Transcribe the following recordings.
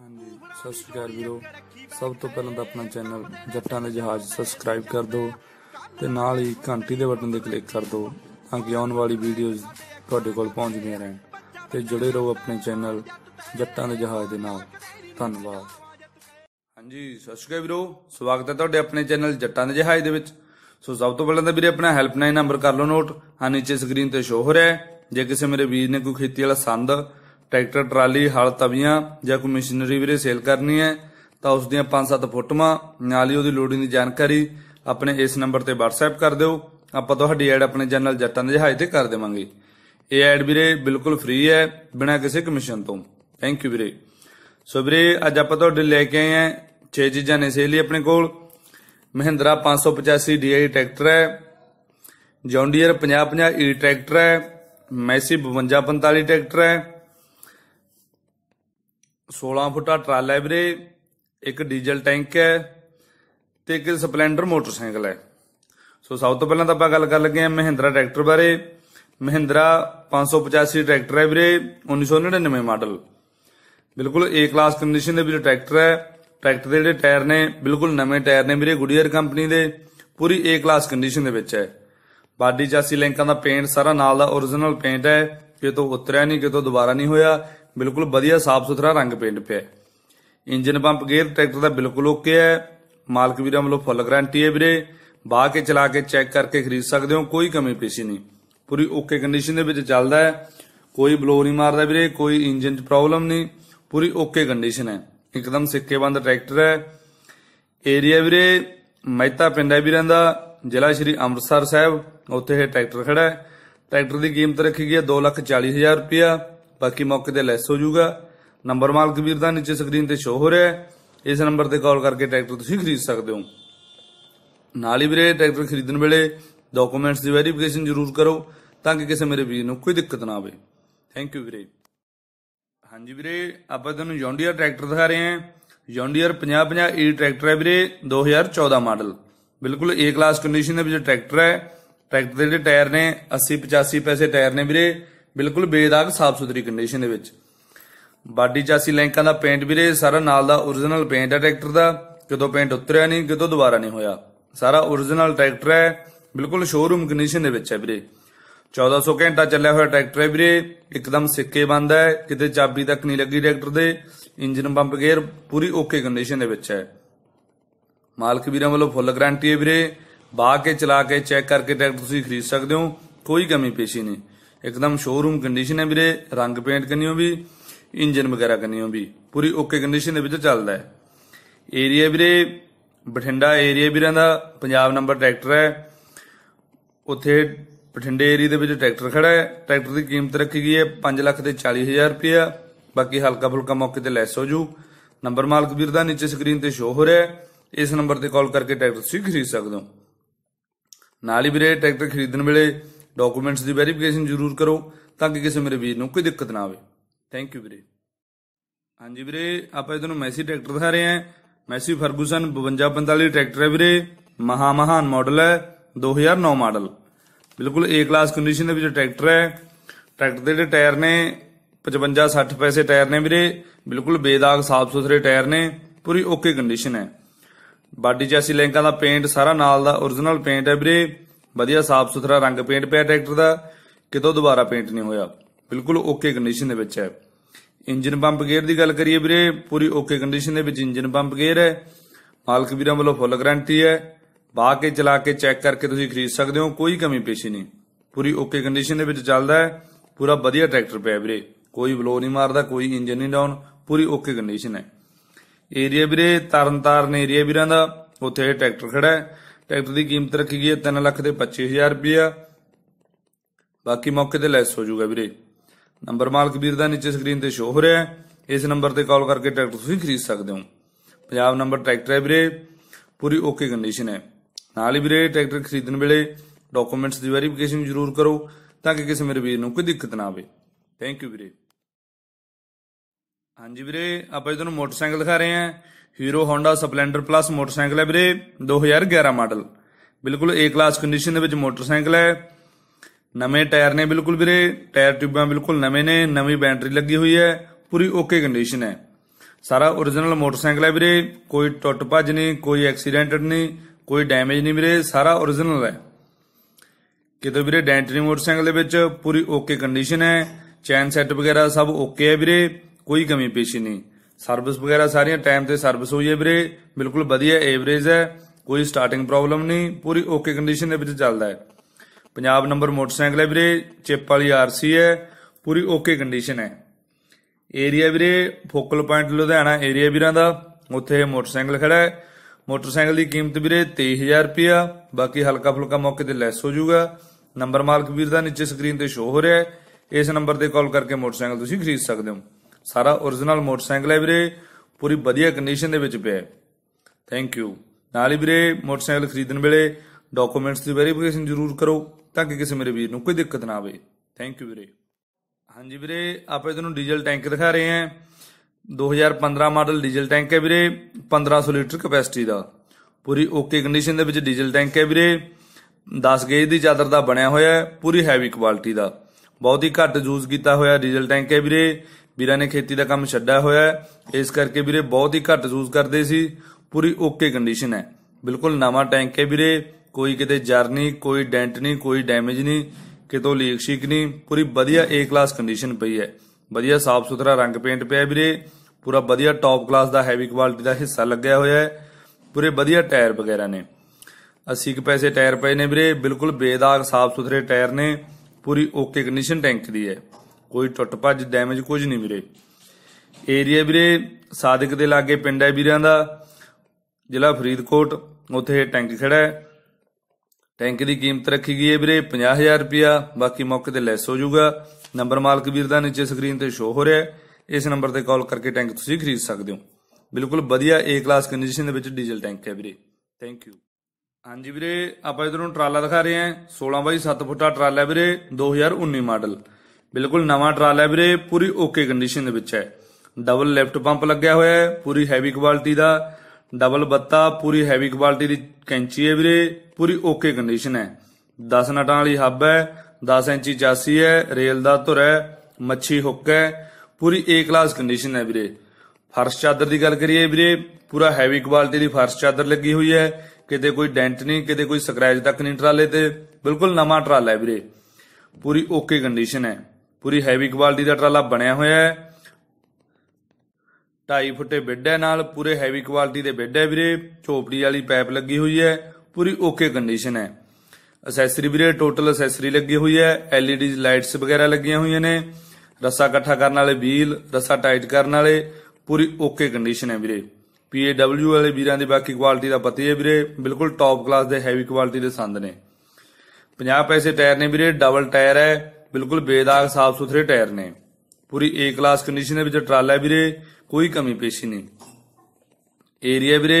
ਹਾਂਜੀ ਸਤਿ ਸ਼੍ਰੀ ਅਕਾਲ ਵੀਰੋ ਸਭ ਤੋਂ ਪਹਿਲਾਂ ਤਾਂ ਆਪਣਾ ਚੈਨਲ ਜੱਟਾਂ ਦੇ ਜਹਾਜ਼ ਸਬਸਕ੍ਰਾਈਬ ਕਰ ਦਿਓ ਤੇ ਨਾਲ ਹੀ ਘੰਟੀ ਦੇ ਬਟਨ ਤੇ ਕਲਿੱਕ ਕਰ ਦਿਓ ਤਾਂ ਕਿ ਆਉਣ ਵਾਲੀ ਵੀਡੀਓਜ਼ ਤੁਹਾਡੇ ਕੋਲ ਪਹੁੰਚਦੀਆਂ ਰਹਿਣ ਤੇ ਜੁੜੇ ਰਹੋ ਆਪਣੇ ਚੈਨਲ ਜੱਟਾਂ ਦੇ ਜਹਾਜ਼ ਦੇ ਨਾਲ ਧੰਨਵਾਦ ਹਾਂਜੀ ਸਤਿ ਸ਼੍ਰੀ ਅਕਾਲ ਵੀਰੋ ਸਵਾਗਤ ਹੈ ਤੁਹਾਡੇ ਆਪਣੇ ਚੈਨਲ ਜੱਟਾਂ ਦੇ ਜਹਾਜ਼ ਦੇ ਵਿੱਚ ਸੋ ਸਭ ਤੋਂ ਪਹਿਲਾਂ ਤਾਂ ਵੀਰੇ ਆਪਣਾ ਹੈਲਪਲਾਈਨ ਨੰਬਰ ਕਰ ਲਓ ਨੋਟ ਹਾਂ ਨੀਚੇ ਸਕਰੀਨ ਤੇ ਸ਼ੋ ਹੋ ਰਿਹਾ ਹੈ ਜੇ ਕਿਸੇ ਮੇਰੇ ਵੀਰ ਨੇ ਕੋਈ ਖੇਤੀ ਵਾਲਾ ਸੰਦ ਟਰੈਕਟਰ ਟਰਾਲੀ ਹਲ ਤਵੀਆਂ ਜਾਂ ਕੋਈ ਮਸ਼ੀਨਰੀ ਵੀਰੇ ਸੇਲ ਕਰਨੀ ਹੈ ਤਾਂ ਉਸ ਦੀਆਂ 5-7 ਫੋਟੋਆਂ ਨਾਲ ਹੀ ਉਹਦੀ ਲੋਡਿੰਗ ਦੀ ਜਾਣਕਾਰੀ ਆਪਣੇ ਇਸ ਨੰਬਰ ਤੇ WhatsApp ਕਰ ਦਿਓ ਆਪਾਂ ਤੁਹਾਡੀ ਐਡ ਆਪਣੇ ਚੈਨਲ ਜੱਟਾਂ ਦੇ ਜਹਾਜ਼ ਤੇ ਕਰ ਦੇਵਾਂਗੇ ਇਹ ਐਡ ਵੀਰੇ ਬਿਲਕੁਲ ਫ੍ਰੀ ਹੈ ਬਿਨਾਂ ਕਿਸੇ ਕਮਿਸ਼ਨ ਤੋਂ ਥੈਂਕ ਯੂ ਵੀਰੇ ਸੋ ਵੀਰੇ ਅੱਜ ਆਪਾਂ ਤੁਹਾਡੇ ਲੈ ਕੇ ਆਏ ਹਾਂ 6 ਚੀਜ਼ਾਂ ਨੇ ਸੇਲ ਲਈ ਆਪਣੇ ਕੋਲ ਮਹਿੰਦਰਾ 585 DI e ਟਰੈਕਟਰ ਹੈ ਜੌਂਡੀਅਰ 5050 E ਟਰੈਕਟਰ ਹੈ ਮੈਸੀ 5245 ਟਰੈਕਟਰ ਹੈ 16 ਫੁੱਟਾ ਟਰਾਲਾ ਵੀਰੇ ਇੱਕ ਡੀਜ਼ਲ ਟੈਂਕ ਹੈ ਤੇ ਇੱਕ ਸਪਲੈਂਡਰ ਮੋਟਰਸਾਈਕਲ ਹੈ ਸੋ ਸਭ ਤੋਂ ਪਹਿਲਾਂ ਤਾਂ ਆਪਾਂ ਗੱਲ ਕਰ ਲੱਗੇ ਹਾਂ ਮਹਿੰਦਰਾ ਟਰੈਕਟਰ ਬਾਰੇ ਮਹਿੰਦਰਾ 585 ਟਰੈਕਟਰ ਹੈ ਵੀਰੇ 1999 ਮਾਡਲ ਬਿਲਕੁਲ A ਕਲਾਸ ਕੰਡੀਸ਼ਨ ਦੇ ਵੀਰੇ ਟਰੈਕਟਰ ਹੈ ਟਰੈਕਟਰ ਦੇ ਜਿਹੜੇ ਟਾਇਰ ਨੇ ਬਿਲਕੁਲ ਨਵੇਂ ਟਾਇਰ ਨੇ ਵੀਰੇ ਗੁਡੀਅਰ ਕੰਪਨੀ ਦੇ ਪੂਰੀ A ਕਲਾਸ ਕੰਡੀਸ਼ਨ ਦੇ ਵਿੱਚ ਹੈ ਬਾਡੀ ਚਾਸੀ ਲਿੰਕਾਂ ਦਾ ਪੇਂਟ ਸਾਰਾ ਨਾਲ ਦਾ origignal ਪੇਂਟ ਹੈ ਕਿਤੋਂ ਉਤਰਿਆ ਨਹੀਂ ਕਿਤੋਂ ਦੁਬਾਰਾ ਨਹੀਂ ਹੋਇਆ ਬਿਲਕੁਲ ਵਧੀਆ ਸਾਫ ਸੁਥਰਾ ਰੰਗ ਪੇਂਟ ਪਿਆ ਇੰਜਨ ਪੰਪ ਗੇਅਰ ਟਰੈਕਟਰ ਦਾ ਬਿਲਕੁਲ ਓਕੇ ਹੈ ਮਾਲਕ ਵੀਰਾਂ ਵੱਲੋਂ ਫੁੱਲ ਗਾਰੰਟੀ ਹੈ ਵੀਰੇ ਬਾਹ ਕੇ ਚਲਾ ਕੇ ਚੈੱਕ ਕਰਕੇ ਖਰੀਦ ਸਕਦੇ ਹੋ ਕੋਈ ਕਮੀ ਪੇਸ਼ੀ ਨਹੀਂ ਪੂਰੀ ਓਕੇ ਕੰਡੀਸ਼ਨ ਦੇ ਵਿੱਚ ਚੱਲਦਾ ਹੈ ਕੋਈ ਬਲੋ ਨਹੀਂ ਮਾਰਦਾ ਵੀਰੇ ਕੋਈ ਇੰਜਨ 'ਚ ਪ੍ਰੋਬਲਮ ਨਹੀਂ ਪੂਰੀ ਓਕੇ ਕੰਡੀਸ਼ਨ ਹੈ ਇੱਕਦਮ ਸਿੱਕੇਬੰਦ ਟਰੈਕਟਰ ਹੈ ਏਰੀਆ ਵੀਰੇ ਮਹਿਤਾ ਪਿੰਡ ਹੈ ਵੀਰਾਂ ਦਾ ਜ਼ਿਲ੍ਹਾ ਸ਼੍ਰੀ ਅੰਮ੍ਰਿਤਸਰ ਸਾਹਿਬ ਉੱਥੇ ਇਹ ਟਰੈਕਟਰ ਖੜਾ ਹੈ ਟਰੈਕਟਰ ਦੀ ਕੀਮਤ ਰੱਖੀ ਗਈ ਹੈ 240000 ਰੁਪਇਆ ਬਾਕੀ ਮੌਕੇ ਤੇ ਲੈਸ ਹੋ ਜਾਊਗਾ ਨੰਬਰ ਮਾਲਕ ਵੀਰ ਦਾ ਨੀਚੇ ਸਕਰੀਨ ਤੇ ਸ਼ੋ ਹੋ ਰਿਹਾ ਹੈ ਇਸ ਨੰਬਰ ਤੇ ਕਾਲ ਕਰਕੇ ਟਰੈਕਟਰ ਤੁਸੀਂ ਖਰੀਦ ਸਕਦੇ ਹੋ ਨਾਲ ਹੀ ਵੀਰੇ ਟਰੈਕਟਰ ਖਰੀਦਣ ਵੇਲੇ ਡਾਕੂਮੈਂਟਸ ਦੀ ਵੈਰੀਫਿਕੇਸ਼ਨ ਜ਼ਰੂਰ ਕਰੋ ਤਾਂ ਕਿ ਕਿਸੇ ਮੇਰੇ ਵੀਰ ਨੂੰ ਕੋਈ ਦਿੱਕਤ ਨਾ ਆਵੇ ਥੈਂਕ ਯੂ ਵੀਰੇ ਹਾਂਜੀ ਵੀਰੇ ਆਪਾਂ ਤੁਹਾਨੂੰ ਜੌਂਡੀਅਰ ਟਰੈਕਟਰ ਦਿਖਾ ਰਹੇ ਹਾਂ ਜੌਂਡੀਅਰ 5050 ਈ ਟਰੈਕਟਰ ਹੈ ਵੀਰੇ 2014 ਮਾਡਲ ਬਿਲਕੁਲ ਏ ਕਲਾਸ ਕੰਡੀਸ਼ਨ ਦੇ ਵਿੱਚ ਟਰੈਕਟਰ ਹੈ ਟਰੈਕਟਰ ਦੇ ਜਿਹੜੇ ਟਾਇਰ ਨੇ 80 85 ਪੈਸੇ ਟਾਇਰ ਨੇ ਵੀਰੇ ਬਿਲਕੁਲ ਬੇਦਾਗ ਸਾਫ ਸੁਥਰੀ ਕੰਡੀਸ਼ਨ ਦੇ ਵਿੱਚ ਬਾਡੀ ਚਾਸੀ ਲੈਂਕਾਂ ਦਾ ਪੇਂਟ ਵੀਰੇ ਸਾਰਾ ਨਾਲ ਦਾ origignal ਪੇਂਟ ਹੈ ਟਰੈਕਟਰ ਦਾ ਕਿਤੋਂ ਪੇਂਟ ਉਤਰਿਆ ਨਹੀਂ ਕਿਤੋਂ ਦੁਬਾਰਾ ਨਹੀਂ ਹੋਇਆ ਸਾਰਾ origignal ਟਰੈਕਟਰ ਹੈ ਬਿਲਕੁਲ ਸ਼ੋਰੂਮ ਕੰਡੀਸ਼ਨ ਦੇ ਵਿੱਚ ਹੈ ਵੀਰੇ 1400 ਘੰਟਾ ਚੱਲਿਆ ਹੋਇਆ ਟਰੈਕਟਰ ਹੈ ਵੀਰੇ ਇੱਕਦਮ ਸਿੱਕੇ ਬੰਦ ਹੈ ਕਿਤੇ ਚਾਬੀ ਤੱਕ ਨਹੀਂ ਲੱਗੀ ਟਰੈਕਟਰ ਦੇ ਇੰਜਨ ਪੰਪ ਗੇਅਰ ਪੂਰੀ ਓਕੇ ਕੰਡੀਸ਼ਨ ਦੇ ਵਿੱਚ ਹੈ ਮਾਲਕ ਵੀਰਾਂ ਵੱਲੋਂ ਫੁੱਲ ਗਾਰੰਟੀ ਹੈ ਵੀਰੇ ਬਾਹ ਕੇ ਚਲਾ ਕੇ ਚੈੱਕ ਕਰਕੇ ਟਰੈਕਟਰ ਤੁਸੀਂ ਖਰੀਦ ਸਕਦੇ ਹੋ ਕੋਈ ਕਮੀ ਪੇਸ਼ੀ ਨਹੀਂ ਇੱਕਦਮ ਸ਼ੋਰੂਮ ਕੰਡੀਸ਼ਨ ਹੈ ਵੀਰੇ ਰੰਗ ਪੇਂਟ ਹੋ ਵੀ ਇੰਜਨ ਵਗੈਰਾ ਹੋ ਵੀ ਪੂਰੀ ਓਕੇ ਕੰਡੀਸ਼ਨ ਦੇ ਵਿੱਚ ਚੱਲਦਾ ਹੈ ਏਰੀਆ ਵੀਰੇ ਬਠਿੰਡਾ ਏਰੀਆ ਵੀਰਾਂ ਦਾ ਪੰਜਾਬ ਨੰਬਰ ਟਰੈਕਟਰ ਹੈ ਉੱਥੇ ਬਠਿੰਡੇ ਏਰੀਆ ਦੇ ਵਿੱਚ ਟਰੈਕਟਰ ਖੜਾ ਹੈ ਟਰੈਕਟਰ ਦੀ ਕੀਮਤ ਰੱਖੀ ਗਈ ਹੈ 5 ਲੱਖ ਤੇ 40000 ਰੁਪਇਆ ਬਾਕੀ ਹਲਕਾ ਫੁਲਕਾ ਮੌਕੇ ਤੇ ਲੈਸ ਹੋ ਜੂ ਨੰਬਰ ਮਾਲਕ ਵੀਰ ਦਾ ਨੀਚੇ ਸਕਰੀਨ ਤੇ ਸ਼ੋ ਹੋ ਰਿਹਾ ਹੈ ਇਸ ਨੰਬਰ ਤੇ ਕਾਲ ਕਰਕੇ ਟਰੈਕਟਰ ਸਿੱਖ ਖਰੀਦ ਸਕਦੇ ਹੋ ਨਾਲ ਹੀ ਵੀਰੇ ਟਰੈਕਟਰ ਖਰੀਦਣ ਵੇਲੇ ਡਾਕੂਮੈਂਟਸ ਦੀ ਵੈਰੀਫਿਕੇਸ਼ਨ ਜ਼ਰੂਰ ਕਰੋ ਤਾਂ ਕਿ ਕਿਸੇ ਮੇਰੇ ਵੀਰ ਨੂੰ ਕੋਈ ਦਿੱਕਤ ਨਾ ਆਵੇ ਥੈਂਕ ਯੂ ਵੀਰੇ ਹਾਂਜੀ ਵੀਰੇ ਆਪਾਂ ਇਹ ਤੁਹਾਨੂੰ ਮੈਸੀ ਟਰੈਕਟਰ ਦਿਖਾ ਰਹੇ ਹਾਂ ਮੈਸੀ ਫਰਗੂਸਨ 5245 ਟਰੈਕਟਰ ਹੈ ਵੀਰੇ ਮਹਾ ਮਹਾਨ ਮਾਡਲ ਹੈ 2009 ਮਾਡਲ ਬਿਲਕੁਲ A ਕਲਾਸ ਕੰਡੀਸ਼ਨ ਦੇ ਵਿੱਚ ਟਰੈਕਟਰ ਹੈ ਟਰੈਕਟਰ ਦੇ ਜਿਹੜੇ ਟਾਇਰ ਨੇ 55 60 ਪੈਸੇ ਟਾਇਰ ਨੇ ਵੀਰੇ ਬਿਲਕੁਲ ਬੇਦਾਗ ਸਾਫ ਸੁਥਰੇ ਟਾਇਰ ਨੇ ਪੂਰੀ ਓਕੇ ਕੰਡੀਸ਼ਨ ਹੈ ਬਾਡੀ ਜੈਸੀ ਲੈਂਕਾਂ ਦਾ ਪੇਂਟ ਸਾਰਾ ਨਾਲ ਦਾ origignal ਪੇਂਟ ਹੈ ਵੀਰੇ ਵਧੀਆ ਸਾਫ਼ ਸੁਥਰਾ ਰੰਗ ਪੇਂਟ ਪਿਆ ਟਰੈਕਟਰ ਦਾ ਕਿਤੋਂ ਦੁਬਾਰਾ ਪੇਂਟ ਨਹੀਂ ਹੋਇਆ ਬਿਲਕੁਲ ਓਕੇ ਕੰਡੀਸ਼ਨ ਦੇ ਵਿੱਚ ਹੈ ਇੰਜਨ ਪੰਪ ਗੇਅਰ ਦੀ ਗੱਲ ਕਰੀਏ ਵੀਰੇ ਪੂਰੀ ਓਕੇ ਕੰਡੀਸ਼ਨ ਦੇ ਵਿੱਚ ਇੰਜਨ ਪੰਪ ਗੇਅਰ ਹੈ ਮਾਲਕ ਵੀਰਾਂ ਵੱਲੋਂ ਫੁੱਲ ਗਾਰੰਟੀ ਹੈ ਬਾ ਕੇ ਚਲਾ ਕੇ ਚੈੱਕ ਕਰਕੇ ਤੁਸੀਂ ਖਰੀਦ ਸਕਦੇ ਹੋ ਕੋਈ ਕਮੀ ਪੇਸ਼ੀ ਨਹੀਂ ਪੂਰੀ ਓਕੇ ਕੰਡੀਸ਼ਨ ਦੇ ਵਿੱਚ ਚੱਲਦਾ ਹੈ ਪੂਰਾ ਵਧੀਆ ਟਰੈਕਟਰ ਪਿਆ ਵੀਰੇ ਕੋਈ ਬਲੋ ਨਹੀਂ ਮਾਰਦਾ ਕੋਈ ਇੰਜਨ ਨਹੀਂ ਡਾਊਨ ਪੂਰੀ ਓਕੇ ਕੰਡੀਸ਼ਨ ਹੈ ਏਰੀਆ ਵੀਰੇ ਤਰਨਤਾਰਨ ਏਰੀਆ ਵੀਰਾਂ ਦਾ ਉੱਥੇ ਟਰੈਕਟਰ ਖੜਾ ਹੈ ਟਿਕਟ ਦੀ ਕੀਮਤ ਰੱਖੀ ਗਈ ਹੈ 3 ਲੱਖ ਦੇ 25000 ਰੁਪਇਆ ਬਾਕੀ ਮੌਕੇ ਤੇ ਲੈਸ ਹੋ ਜਾਊਗਾ ਵੀਰੇ ਨੰਬਰ ਮਾਲਕ ਵੀਰ ਦਾ ਨੀਚੇ ਸਕਰੀਨ ਤੇ ਸ਼ੋ ਹੋ ਰਿਹਾ ਹੈ ਇਸ ਨੰਬਰ ਤੇ ਕਾਲ ਕਰਕੇ ਟਰੈਕਟਰ ਤੁਸੀਂ ਖਰੀਦ ਸਕਦੇ ਹੋ ਪੰਜਾਬ ਨੰਬਰ ਟਰੈਕਟਰ ਹੈ ਵੀਰੇ ਪੂਰੀ ਓਕੇ ਕੰਡੀਸ਼ਨ ਹੈ ਨਾਲ ਹੀ ਵੀਰੇ ਟਰੈਕਟਰ ਖਰੀਦਣ ਵੇਲੇ ਡਾਕੂਮੈਂਟਸ ਦੀ ਵੈਰੀਫਿਕੇਸ਼ਨ ਜ਼ਰੂਰ ਕਰੋ ਤਾਂ ਕਿ ਕਿਸੇ ਮੇਰੇ ਵੀਰ ਨੂੰ ਕੋਈ ਦਿੱਕਤ ਨਾ ਆਵੇ ਥੈਂਕ ਯੂ ਵੀਰੇ ਹਾਂਜੀ ਵੀਰੇ ਆਪਾਂ ਤੁਹਾਨੂੰ ਮੋਟਰਸਾਈਕਲ ਦਿਖਾ ਰਹੇ ਹਾਂ Hero Honda Splendor Plus motorcycle ਹੈ ਵੀਰੇ 2011 ਮਾਡਲ ਬਿਲਕੁਲ A ਕਲਾਸ ਕੰਡੀਸ਼ਨ ਦੇ ਵਿੱਚ ਮੋਟਰਸਾਈਕਲ ਹੈ ਨਵੇਂ ਟਾਇਰ ਨੇ ਬਿਲਕੁਲ ਵੀਰੇ ਟਾਇਰ ਟਿਊਬਾਂ ਬਿਲਕੁਲ ਨਵੇਂ ਨੇ ਨਵੀਂ ਬੈਟਰੀ ਲੱਗੀ ਹੋਈ ਹੈ ਪੂਰੀ ਓਕੇ ਕੰਡੀਸ਼ਨ ਹੈ ਸਾਰਾ origignal ਮੋਟਰਸਾਈਕਲ ਹੈ ਵੀਰੇ ਕੋਈ ਟੁੱਟ ਭੱਜ ਨਹੀਂ ਕੋਈ ਐਕਸੀਡੈਂਟ ਨਹੀਂ ਕੋਈ ਡੈਮੇਜ ਨਹੀਂ ਵੀਰੇ ਸਾਰਾ origignal ਹੈ ਕਿਤੇ ਵੀਰੇ ਡੈਂਟਰੀ ਮੋਟਰਸਾਈਕਲ ਦੇ ਵਿੱਚ ਪੂਰੀ ਓਕੇ ਕੰਡੀਸ਼ਨ ਹੈ ਚੈਨ ਸੈੱਟ ਵਗੈਰਾ ਸਭ ਓਕੇ ਹੈ ਵੀਰੇ ਕੋਈ ਕਮੀ ਪੇਸ਼ੀ ਨਹੀਂ ਸਰਵਿਸ ਵਗੈਰਾ ਸਾਰੀਆਂ ਟਾਈਮ ਤੇ ਸਰਵਿਸ ਹੋਈ ਹੈ ਵੀਰੇ ਬਿਲਕੁਲ ਵਧੀਆ ਐਵਰੇਜ ਹੈ ਕੋਈ ਸਟਾਰਟਿੰਗ ਪ੍ਰੋਬਲਮ ਨਹੀਂ ਪੂਰੀ ਓਕੇ ਕੰਡੀਸ਼ਨ ਦੇ ਵਿੱਚ ਚੱਲਦਾ ਹੈ ਪੰਜਾਬ ਨੰਬਰ ਮੋਟਰਸਾਈਕਲ ਹੈ ਵੀਰੇ ਚਿੱਪ ਵਾਲੀ ਆਰਸੀ ਹੈ ਪੂਰੀ ਓਕੇ ਕੰਡੀਸ਼ਨ ਹੈ ਏਰੀਆ ਵੀਰੇ ਫੋਕਲ ਪੁਆਇੰਟ ਲੁਧਿਆਣਾ ਏਰੀਆ ਵੀਰਾਂ ਦਾ ਉੱਥੇ ਮੋਟਰਸਾਈਕਲ ਖੜਾ ਹੈ ਮੋਟਰਸਾਈਕਲ ਦੀ ਕੀਮਤ ਵੀਰੇ 23000 ਰੁਪਿਆ ਬਾਕੀ ਹਲਕਾ ਫੁਲਕਾ ਮੌਕੇ ਤੇ ਲੈਸ ਹੋ ਜਾਊਗਾ ਨੰਬਰ ਮਾਲਕ ਵੀਰ ਦਾ ਨੀਚੇ ਸਕਰੀਨ ਤੇ ਸ਼ੋ ਹੋ ਰਿਹਾ ਹੈ ਇਸ ਨੰਬਰ ਤੇ ਕਾਲ ਕਰਕੇ ਮੋਟਰਸਾਈਕਲ ਤੁਸੀਂ ਖਰੀਦ ਸਕਦੇ ਹੋ ਸਾਰਾ origignal ਮੋਟਰਸਾਈਕਲ ਹੈ ਵੀਰੇ ਪੂਰੀ ਵਧੀਆ ਕੰਡੀਸ਼ਨ ਦੇ ਵਿੱਚ ਪਿਆ ਹੈ ਥੈਂਕ ਯੂ ਨਾਲ ਹੀ ਵੀਰੇ ਮੋਟਰਸਾਈਕਲ ਖਰੀਦਣ ਵੇਲੇ ਡਾਕੂਮੈਂਟਸ ਦੀ ਵੈਰੀਫਿਕੇਸ਼ਨ ਜ਼ਰੂਰ ਕਰੋ ਤਾਂ ਕਿ ਕਿਸੇ ਮੇਰੇ ਵੀਰ ਨੂੰ ਕੋਈ ਦਿੱਕਤ ਨਾ ਆਵੇ ਥੈਂਕ ਯੂ ਵੀਰੇ ਹਾਂਜੀ ਵੀਰੇ ਆਪਾਂ ਤੁਹਾਨੂੰ ਡੀਜ਼ਲ ਟੈਂਕ ਦਿਖਾ ਰਹੇ ਹਾਂ 2015 ਮਾਡਲ ਡੀਜ਼ਲ ਟੈਂਕ ਹੈ ਵੀਰੇ 1500 ਲੀਟਰ ਕਪੈਸਿਟੀ ਦਾ ਪੂਰੀ ਓਕੇ ਕੰਡੀਸ਼ਨ ਦੇ ਵਿੱਚ ਡੀਜ਼ਲ ਟੈਂਕ ਹੈ ਵੀਰੇ 10 ਗੇਜ ਦੀ ਚਾਦਰ ਦਾ ਬਣਿਆ ਹੋਇਆ ਹੈ ਪੂਰੀ ਹੈਵੀ ਕੁਆਲਿਟੀ ਦਾ ਬਹੁਤ ਹੀ ਘੱਟ ਯੂਜ਼ ਕੀਤਾ ਹੋਇਆ ਡੀਜ਼ਲ ਟੈਂਕ ਹੈ ਵੀਰੇ ਵੀਰਾਂ ਨੇ ਖੇਤੀ ਦਾ ਕੰਮ ਛੱਡਿਆ ਹੋਇਆ ਹੈ ਇਸ ਕਰਕੇ ਵੀਰੇ ਬਹੁਤ ਹੀ ਘੱਟ ਯੂਜ਼ ਕਰਦੇ ਸੀ ਪੂਰੀ ਓਕੇ ਕੰਡੀਸ਼ਨ ਹੈ ਬਿਲਕੁਲ ਨਵਾਂ ਟੈਂਕ ਹੈ ਵੀਰੇ ਕੋਈ ਕਿਤੇ ਜਰ ਨਹੀਂ ਕੋਈ ਡੈਂਟ ਨਹੀਂ ਕੋਈ ਡੈਮੇਜ ਨਹੀਂ ਕਿਤੋਂ ਲੀਕ ਸ਼ੀਕ ਨਹੀਂ ਪੂਰੀ ਵਧੀਆ ਏ ਕਲਾਸ ਕੰਡੀਸ਼ਨ ਪਈ ਹੈ ਵਧੀਆ ਸਾਫ ਸੁਥਰਾ ਰੰਗ ਪੇਂਟ ਪਿਆ ਵੀਰੇ ਪੂਰਾ ਵਧੀਆ ਟੌਪ ਕਲਾਸ ਦਾ ਹੈਵੀ ਕੁਆਲਿਟੀ ਦਾ ਹਿੱਸਾ ਲੱਗਿਆ ਹੋਇਆ ਹੈ ਪੂਰੇ ਵਧੀਆ ਟਾਇਰ ਵਗੈਰਾ ਨੇ 80 ਕ ਪੈਸੇ ਟਾਇਰ ਪਏ ਨੇ ਵੀਰੇ ਬਿਲਕੁਲ ਬੇਦਾਗ ਸਾਫ ਸੁਥਰੇ ਟਾਇਰ ਨੇ ਪੂਰੀ ਓਕੇ ਕੰਡੀਸ਼ਨ ਟੈਂਕ ਦੀ ਹੈ ਕੋਈ ਟੁੱਟ ਭੱਜ ਡੈਮੇਜ ਕੁਝ ਨਹੀਂ ਵੀਰੇ ਏਰੀਆ ਵੀਰੇ ਸਾਦਿਕ ਦੇ ਲਾਗੇ ਪਿੰਡ ਹੈ ਵੀਰਾਂ ਦਾ ਜ਼ਿਲ੍ਹਾ ਫਰੀਦਕੋਟ ਉੱਥੇ ਟੈਂਕ ਖੜਾ ਹੈ ਟੈਂਕ ਦੀ ਕੀਮਤ ਰੱਖੀ ਗਈ ਹੈ ਵੀਰੇ 50000 ਰੁਪਿਆ ਬਾਕੀ ਮੌਕੇ ਤੇ ਲੈਸ ਹੋ ਜਾਊਗਾ ਨੰਬਰ ਮਾਲਕ ਵੀਰ ਦਾ ਨੀਚੇ ਸਕਰੀਨ ਤੇ ਸ਼ੋ ਹੋ ਰਿਹਾ ਹੈ ਇਸ ਨੰਬਰ ਤੇ ਕਾਲ ਕਰਕੇ ਟੈਂਕ ਤੁਸੀਂ ਖਰੀਦ ਸਕਦੇ ਹੋ ਬਿਲਕੁਲ ਵਧੀਆ ਏ ਕਲਾਸ ਕੰਡੀਸ਼ਨ ਦੇ ਵਿੱਚ ਡੀਜ਼ਲ ਟੈਂਕ ਹੈ ਵੀਰੇ ਥੈਂਕ ਯੂ ਹਾਂਜੀ ਵੀਰੇ ਆਪਾਂ ਇਧਰੋਂ ਟਰਾਲਾ ਦਿਖਾ ਰਹੇ ਹਾਂ 16x7 ਫੁੱਟਾ ਟਰਾਲਾ ਵੀਰੇ 2019 ਮਾਡਲ ਬਿਲਕੁਲ ਨਵਾਂ ਟਰਾਲਾ ਹੈ ਵੀਰੇ ਪੂਰੀ ਓਕੇ ਕੰਡੀਸ਼ਨ ਦੇ ਵਿੱਚ ਹੈ ਡਬਲ ਲੈਫਟ ਪੰਪ ਲੱਗਿਆ ਹੋਇਆ ਹੈ ਪੂਰੀ ਹੈਵੀ ਕੁਆਲਿਟੀ ਦਾ ਡਬਲ ਬੱਤਾ ਪੂਰੀ ਹੈਵੀ ਕੁਆਲਿਟੀ ਦੀ ਕੈਂਚੀ ਹੈ ਵੀਰੇ ਪੂਰੀ ਓਕੇ ਕੰਡੀਸ਼ਨ ਹੈ 10 ਨਟਾਂ ਵਾਲੀ ਹੱਬ ਹੈ 10 ਇੰਚੀ ਚਾਸੀ ਹੈ ਰੇਲ ਦਾ ਧੁਰ ਹੈ ਮੱਛੀ ਹੁੱਕ ਹੈ ਪੂਰੀ ਏ ਕਲਾਸ ਕੰਡੀਸ਼ਨ ਹੈ ਵੀਰੇ ਫਰਸ਼ ਚਾਦਰ ਦੀ ਗੱਲ ਕਰੀਏ ਵੀਰੇ ਪੂਰਾ ਹੈਵੀ ਕੁਆਲਿਟੀ ਦੀ ਫਰਸ਼ ਚਾਦਰ ਲੱਗੀ ਹੋਈ ਹੈ ਕਿਤੇ ਕੋਈ ਡੈਂਟ ਨਹੀਂ ਕਿਤੇ ਕੋਈ ਸਕ੍ਰੈਚ ਤੱਕ ਨਹੀਂ ਟਰਾਲੇ ਤੇ ਬਿਲਕੁਲ ਨਵਾਂ ਟਰਾਲਾ ਹੈ ਵੀਰੇ ਪੂਰੀ ਓਕੇ ਕੰਡੀਸ਼ਨ ਹੈ ਪੂਰੀ ਹੈਵੀ ਕੁਆਲਿਟੀ ਦਾ ਟਰਾਲਾ ਬਣਿਆ ਹੋਇਆ ਹੈ 2.5 ਫੁੱਟੇ ਬੈੱਡ ਹੈ ਨਾਲ ਪੂਰੇ ਹੈਵੀ ਕੁਆਲਿਟੀ ਦੇ ਬੈੱਡ ਹੈ ਵੀਰੇ ਝੋਪੜੀ ਵਾਲੀ ਪਾਈਪ ਲੱਗੀ ਹੋਈ ਹੈ ਪੂਰੀ ਓਕੇ ਕੰਡੀਸ਼ਨ ਹੈ ਅਸੈਸਰੀ ਵੀਰੇ ਟੋਟਲ ਅਸੈਸਰੀ ਲੱਗੀ ਹੋਈ ਹੈ ਐਲਈਡੀ ਲਾਈਟਸ ਵਗੈਰਾ ਲੱਗੀਆਂ ਹੋਈਆਂ ਨੇ ਰੱਸਾ ਇਕੱਠਾ ਕਰਨ ਵਾਲੇ ਵੀਲ ਰੱਸਾ ਟਾਈਟ ਕਰਨ ਵਾਲੇ ਪੂਰੀ ਓਕੇ ਕੰਡੀਸ਼ਨ ਹੈ ਵੀਰੇ ਪੀਏਡਬਲਯੂ ਵਾਲੇ ਵੀਰਾਂ ਦੀ ਬਾਕੀ ਕੁਆਲਿਟੀ ਦਾ ਪਤਾ ਹੀ ਹੈ ਵੀਰੇ ਬਿਲਕੁਲ ਟੌਪ ਕਲਾਸ ਦੇ ਹੈਵੀ ਕੁਆਲਿਟੀ ਦੇ ਸੰਦ ਨੇ 50 ਪੈਸੇ ਟਾਇਰ ਨੇ ਵੀਰੇ ਡਬਲ ਟਾਇਰ ਹੈ ਬਿਲਕੁਲ ਬੇਦਾਗ ਸਾਫ ਸੁਥਰੇ ਟਾਇਰ ਨੇ ਪੂਰੀ A ਕਲਾਸ ਕੰਡੀਸ਼ਨ ਦੇ ਵਿੱਚ ਟਰਾਲਾ ਵੀਰੇ ਕੋਈ ਕਮੀ ਪੇਸ਼ੀ ਨਹੀਂ ਏਰੀਆ ਵੀਰੇ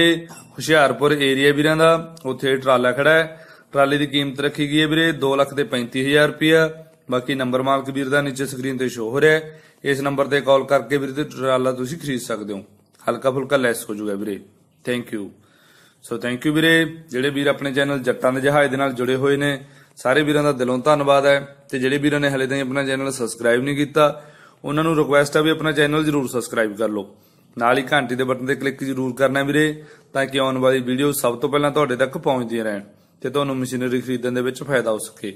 ਹੁਸ਼ਿਆਰਪੁਰ ਏਰੀਆ ਵੀਰਾਂ ਦਾ ਉੱਥੇ ਟਰਾਲਾ ਖੜਾ ਹੈ ਟਰਾਲੇ ਦੀ ਕੀਮਤ ਰੱਖੀ ਗਈ ਹੈ ਵੀਰੇ 2 ਲੱਖ ਤੇ 35000 ਰੁਪਇਆ ਬਾਕੀ ਨੰਬਰ ਮਾਲਕ ਵੀਰ ਦਾ ਨੀਚੇ ਸਕਰੀਨ ਤੇ ਸ਼ੋ ਹੋ ਰਿਹਾ ਹੈ ਇਸ ਨੰਬਰ ਤੇ ਕਾਲ ਕਰਕੇ ਵੀਰੇ ਟਰਾਲਾ ਤੁਸੀਂ ਖਰੀਦ ਸਕਦੇ ਹੋ ਹਲਕਾ ਫੁਲਕਾ ਲੈਸ ਹੋ ਜਾਊਗਾ ਵੀਰੇ thank you so thank you ਵੀਰੇ ਜਿਹੜੇ ਵੀਰ ਆਪਣੇ ਚੈਨਲ ਜੱਟਾਂ ਦੇ ਜਹਾਜ਼ ਦੇ ਨਾਲ ਜੁੜੇ ਹੋਏ ਨੇ ਸਾਰੇ ਵੀਰਾਂ ਦਾ ਦਿਲੋਂ ਧੰਨਵਾਦ ਹੈ ਤੇ ਜਿਹੜੇ ਵੀਰਾਂ ਨੇ ਹਲੇ ਤੱਕ ਆਪਣਾ ਚੈਨਲ ਸਬਸਕ੍ਰਾਈਬ ਨਹੀਂ ਕੀਤਾ ਉਹਨਾਂ ਨੂੰ ਰਿਕੁਐਸਟ ਹੈ ਵੀ ਆਪਣਾ ਚੈਨਲ ਜ਼ਰੂਰ ਸਬਸਕ੍ਰਾਈਬ ਕਰ ਲਓ ਨਾਲ ਹੀ ਘੰਟੀ ਦੇ ਬਟਨ ਤੇ ਕਲਿੱਕ ਜ਼ਰੂਰ ਕਰਨਾ ਵੀਰੇ ਤਾਂ ਕਿ ਆਉਣ ਵਾਲੀ ਵੀਡੀਓ ਸਭ ਤੋਂ ਪਹਿਲਾਂ ਤੁਹਾਡੇ ਤੱਕ ਪਹੁੰਚਦੀ ਰਹਿਣ ਤੇ ਤੁਹਾਨੂੰ ਮਸ਼ੀਨਰੀ ਖਰੀਦਣ ਦੇ ਵਿੱਚ ਫਾਇਦਾ ਹੋ ਸਕੇ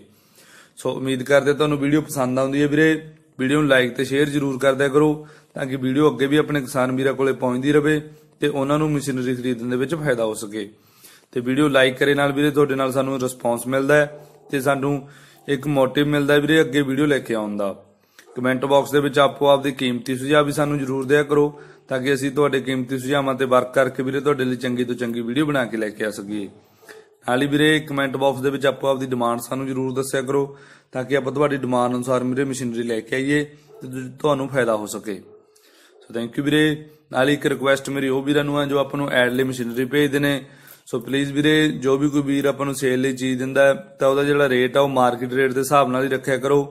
ਸੋ ਉਮੀਦ ਕਰਦੇ ਤੁਹਾਨੂੰ ਵੀਡੀਓ ਪਸੰਦ ਆਉਂਦੀ ਹੈ ਵੀਰੇ ਵੀਡੀਓ ਨੂੰ ਲਾਈਕ ਤੇ ਸ਼ੇਅਰ ਜ਼ਰੂਰ ਕਰਦਿਆ ਕਰੋ ਤਾਂ ਕਿ ਵੀਡੀਓ ਅੱਗੇ ਵੀ ਆਪਣੇ ਕਿਸਾਨ ਵੀਰਾਂ ਕੋਲੇ ਪਹੁੰਚਦੀ ਰਹੇ ਤੇ ਉਹਨਾਂ ਨੂੰ ਮਸ਼ੀਨਰੀ ਖਰੀਦਣ ਦੇ ਵਿੱਚ ਫਾਇਦਾ ਹੋ ਸਕੇ ਤੇ ਵੀਡੀਓ ਲਾਈਕ ਕਰੇ ਨਾਲ ਵੀਰੇ ਤੁਹਾਡੇ ਨਾਲ ਸਾਨੂੰ ਰਿਸਪੌਂਸ ਮਿਲਦਾ ਹੈ ਤੇ ਸਾਨੂੰ ਇੱਕ ਮੋਟਿਵ ਮਿਲਦਾ ਵੀਰੇ ਅੱਗੇ ਵੀਡੀਓ ਲੈ ਕੇ ਆਉਣ ਦਾ ਕਮੈਂਟ ਬਾਕਸ ਦੇ ਵਿੱਚ ਆਪੋ ਆਪਦੇ ਕੀਮਤੀ ਸੁਝਾਅ ਵੀ ਸਾਨੂੰ ਜ਼ਰੂਰ ਦਿਆ ਕਰੋ ਤਾਂ ਕਿ ਅਸੀਂ ਤੁਹਾਡੇ ਕੀਮਤੀ ਸੁਝਾਵਾਂ ਤੇ ਵਰਕ ਕਰਕੇ ਵੀਰੇ ਤੁਹਾਡੇ ਲਈ ਚੰਗੀ ਤੋਂ ਚੰਗੀ ਵੀਡੀਓ ਬਣਾ ਕੇ ਲੈ ਕੇ ਆ ਸਕੀਏ ਨਾਲ ਹੀ ਵੀਰੇ ਕਮੈਂਟ ਬਾਕਸ ਦੇ ਵਿੱਚ ਆਪੋ ਆਪਦੀ ਡਿਮਾਂਡ ਸਾਨੂੰ ਜ਼ਰੂਰ ਦੱਸਿਆ ਕਰੋ ਤਾਂ ਕਿ ਆਪਾਂ ਤੁਹਾਡੀ ਡਿਮਾਂਡ ਅਨੁਸਾਰ ਵੀਰੇ ਮਸ਼ੀਨਰੀ ਲੈ ਕੇ ਆਈਏ ਤੇ ਤੁਹਾਨੂੰ ਫਾਇਦਾ ਹੋ ਸਕੇ ਸੋ ਥੈਂਕ ਯੂ ਵੀਰੇ ਨਾਲ ਹੀ ਇੱਕ ਰਿਕੁਐਸਟ ਮੇਰੀ ਉਹ ਵੀਰਾਂ ਨੂੰ ਆ ਜੋ ਆਪਾਂ ਨੂੰ ਐਡ ਲਈ ਮਸ਼ੀਨਰੀ ਭੇਜਦੇ ਨੇ ਸੋ ਪਲੀਜ਼ ਵੀਰੇ ਜੋ ਵੀ ਕੋਈ ਵੀਰ ਆਪਾਂ ਨੂੰ ਸੇਲ ਲਈ ਚੀਜ਼ ਦਿੰਦਾ ਤਾਂ ਉਹਦਾ ਜਿਹੜਾ ਰੇਟ ਆ ਉਹ ਮਾਰਕੀਟ ਰੇਟ ਦੇ ਹਿਸਾਬ ਨਾਲ ਹੀ ਰੱਖਿਆ ਕਰੋ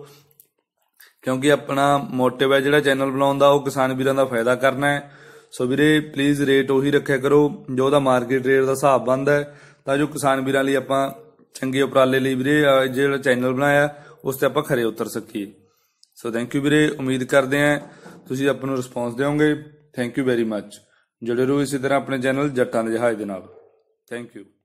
ਕਿਉਂਕਿ ਆਪਣਾ ਮੋਟਿਵ ਹੈ ਜਿਹੜਾ ਚੈਨਲ ਬਣਾਉਣ ਦਾ ਉਹ ਕਿਸਾਨ ਵੀਰਾਂ ਦਾ ਫਾਇਦਾ ਕਰਨਾ ਹੈ ਸੋ ਵੀਰੇ ਪਲੀਜ਼ ਰੇਟ ਉਹੀ ਰੱਖਿਆ ਕਰੋ ਜੋ ਉਹਦਾ ਮਾਰਕੀਟ ਰੇਟ ਦਾ ਹਿਸਾਬ ਬਣਦਾ ਹੈ ਤਾਂ ਜੋ ਕਿਸਾਨ ਵੀਰਾਂ ਲਈ ਆਪਾਂ ਚੰਗੇ ਉਪਰਾਲੇ ਲਈ ਵੀਰੇ ਜਿਹੜਾ ਚੈਨਲ ਬਣਾਇਆ ਉਸ ਤੇ ਆਪਾਂ ਖਰੇ ਉਤਰ ਸਕੀਏ ਸੋ ਥੈਂਕ ਯੂ ਵੀਰੇ ਉਮੀਦ ਕਰਦੇ ਆਂ ਤੁਸੀਂ ਆਪਾਂ ਨੂੰ ਰਿਸਪੌਂਸ ਦਿਓਗੇ ਥੈਂਕ ਯੂ ਵੈਰੀ ਮੱਚ ਜੁੜੇ ਰਹੋ ਇਸੇ ਤਰ੍ਹਾਂ ਆਪਣੇ ਚੈਨਲ ਜੱਟਾਂ ਦੇ ਜਹਾਜ਼ ਦੇ ਨਾਲ Thank you.